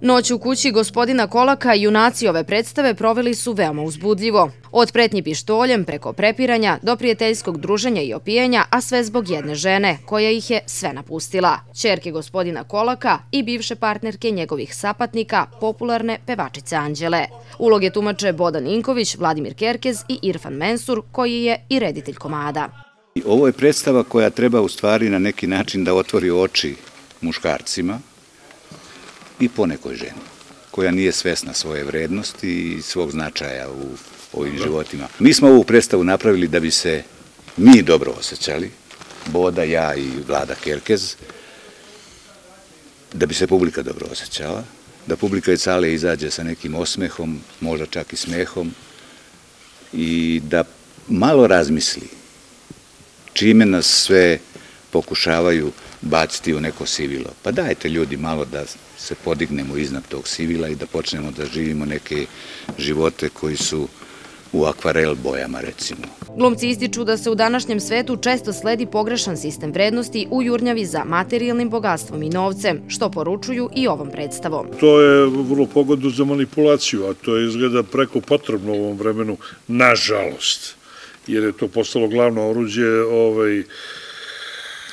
Noć u kući gospodina Kolaka junaci ove predstave proveli su veoma uzbudljivo. Od pretnji pištoljem, preko prepiranja, do prijateljskog druženja i opijanja, a sve zbog jedne žene, koja ih je sve napustila. Čerke gospodina Kolaka i bivše partnerke njegovih sapatnika, popularne pevačice Anđele. Uloge tumače Bodan Inković, Vladimir Kerkez i Irfan Mensur, koji je i reditelj komada. Ovo je predstava koja treba u stvari na neki način da otvori oči muškarcima, i ponekoj ženi koja nije svesna svoje vrednosti i svog značaja u ovim da. životima. Mi smo ovu predstavu napravili da bi se mi dobro osjećali, Boda, ja i Vlada Kerkez, da bi se publika dobro osjećala, da publika iz sale izađe sa nekim osmehom, možda čak i smehom, i da malo razmisli čime nas sve pokušavaju baciti u neko sivilo. Pa dajte ljudi malo da se podignemo iznad tog sivila i da počnemo da živimo neke živote koji su u akvarel bojama recimo. Glumci ističu da se u današnjem svetu često sledi pogrešan sistem vrednosti u jurnjavi za materijalnim bogatstvom i novcem, što poručuju i ovom predstavom. To je vrlo pogodno za manipulaciju, a to je izgleda preko potrebno u ovom vremenu, nažalost, jer je to postalo glavno oruđe ovaj,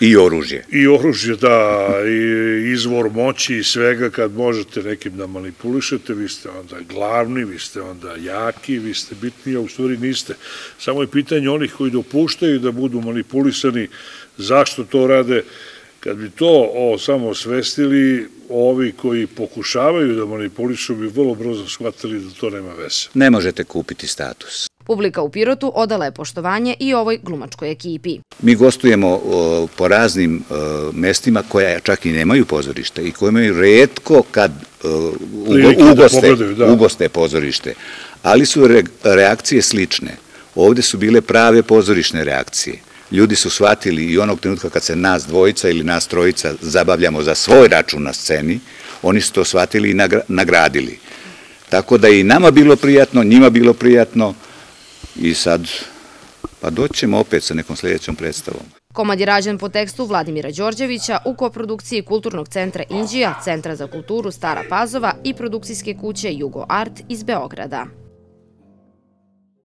I oružje. I oružje, da, i izvor moći i svega, kad možete nekim da manipulišete, vi ste onda glavni, vi ste onda jaki, vi ste bitni, a u stvari niste. Samo je pitanje onih koji dopuštaju da budu manipulisani, zašto to rade, Kad bi to o, samo osvestili, ovi koji pokušavaju da manipulišu bi vrlo brzo shvatili da to nema veze. Ne možete kupiti status. Publika u Pirotu odala je poštovanje i ovoj glumačkoj ekipi. Mi gostujemo po raznim mestima koja čak i nemaju pozorište i koje imaju redko kad da ugoste, da. ugoste pozorište, ali su reakcije slične. Ovde su bile prave pozorišne reakcije ljudi su shvatili i onog trenutka kad se nas dvojica ili nas trojica zabavljamo za svoj račun na sceni, oni su to shvatili i nagradili. Tako da i nama bilo prijatno, njima bilo prijatno, i sad pa doćemo opet sa nekom sljedećom predstavom. Komad je rađen po tekstu Vladimira Đorđevića u koprodukciji Kulturnog centra Indija, Centra za kulturu Stara Pazova i produkcijske kuće Jugo Art iz Beograda.